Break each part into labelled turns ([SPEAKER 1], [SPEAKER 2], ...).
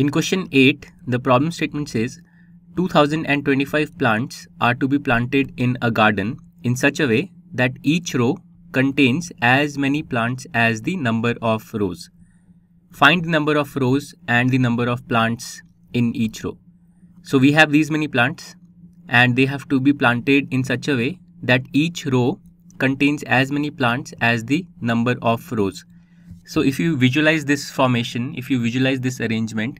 [SPEAKER 1] In question 8, the problem statement says 2025 plants are to be planted in a garden in such a way that each row contains as many plants as the number of rows. Find the number of rows and the number of plants in each row. So we have these many plants and they have to be planted in such a way that each row contains as many plants as the number of rows. So if you visualize this formation, if you visualize this arrangement,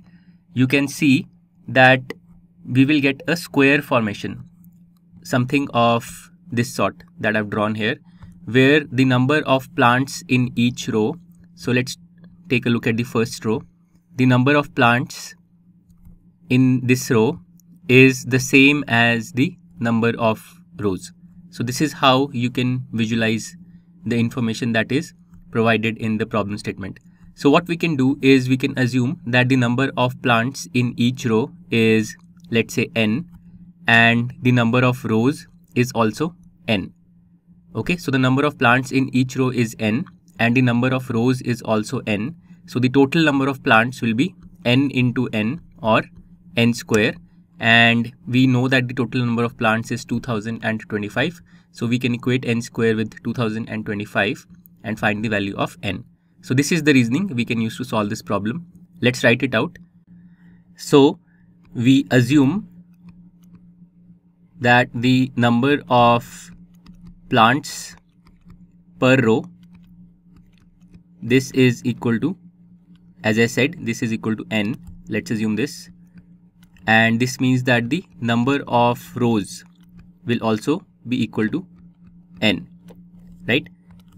[SPEAKER 1] you can see that we will get a square formation, something of this sort that I've drawn here, where the number of plants in each row. So let's take a look at the first row. The number of plants in this row is the same as the number of rows. So this is how you can visualize the information that is provided in the problem statement. So what we can do is we can assume that the number of plants in each row is let's say n and the number of rows is also n. Okay, so the number of plants in each row is n and the number of rows is also n. So the total number of plants will be n into n or n square and we know that the total number of plants is 2025. So we can equate n square with 2025 and find the value of n. So this is the reasoning we can use to solve this problem. Let's write it out. So we assume that the number of plants per row this is equal to as I said this is equal to n let's assume this and this means that the number of rows will also be equal to n right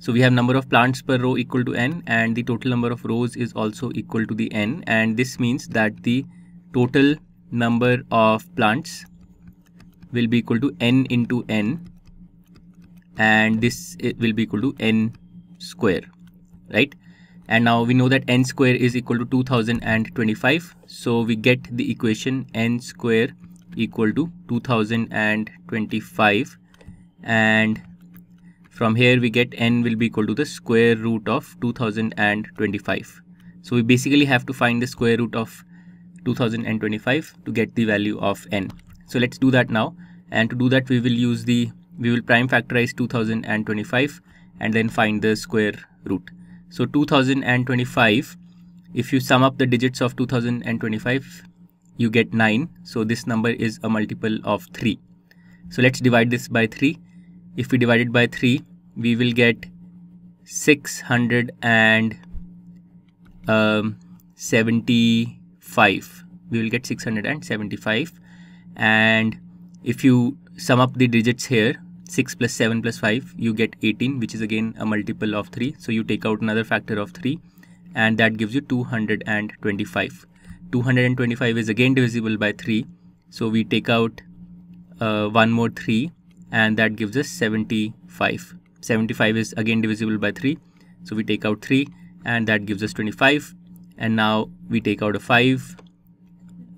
[SPEAKER 1] so we have number of plants per row equal to n and the total number of rows is also equal to the n and this means that the total number of plants will be equal to n into n and this will be equal to n square right and now we know that n square is equal to 2025 so we get the equation n square equal to 2025 and from here we get n will be equal to the square root of 2025. So we basically have to find the square root of 2025 to get the value of n. So let's do that now. And to do that we will use the, we will prime factorize 2025 and then find the square root. So 2025, if you sum up the digits of 2025, you get 9. So this number is a multiple of 3. So let's divide this by 3. If we divide it by 3, we will get 675 um, we will get 675 and if you sum up the digits here 6 plus 7 plus 5 you get 18 which is again a multiple of 3 so you take out another factor of 3 and that gives you 225 225 is again divisible by 3 so we take out uh, one more 3 and that gives us 75 75 is again divisible by 3 so we take out 3 and that gives us 25 and now we take out a 5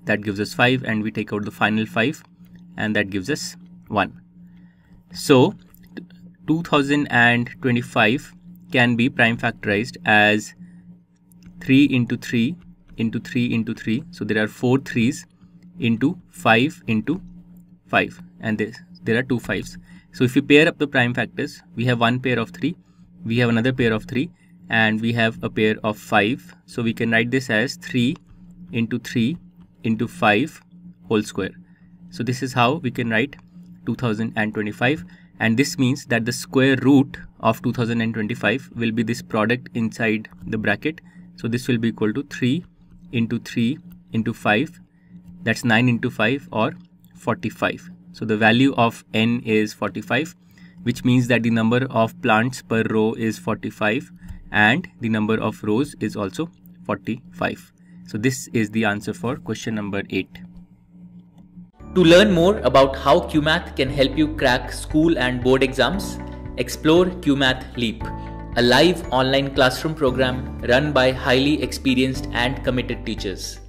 [SPEAKER 1] that gives us 5 and we take out the final 5 and that gives us 1 so 2025 can be prime factorized as 3 into 3 into 3 into 3 so there are 4 3s into 5 into 5 and this, there are two fives. So if we pair up the prime factors, we have one pair of 3, we have another pair of 3 and we have a pair of 5. So we can write this as 3 into 3 into 5 whole square. So this is how we can write 2025 and this means that the square root of 2025 will be this product inside the bracket. So this will be equal to 3 into 3 into 5 that's 9 into 5 or 45. So the value of n is 45 which means that the number of plants per row is 45 and the number of rows is also 45. So this is the answer for question number 8. To learn more about how QMath can help you crack school and board exams, explore QMath Leap, a live online classroom program run by highly experienced and committed teachers.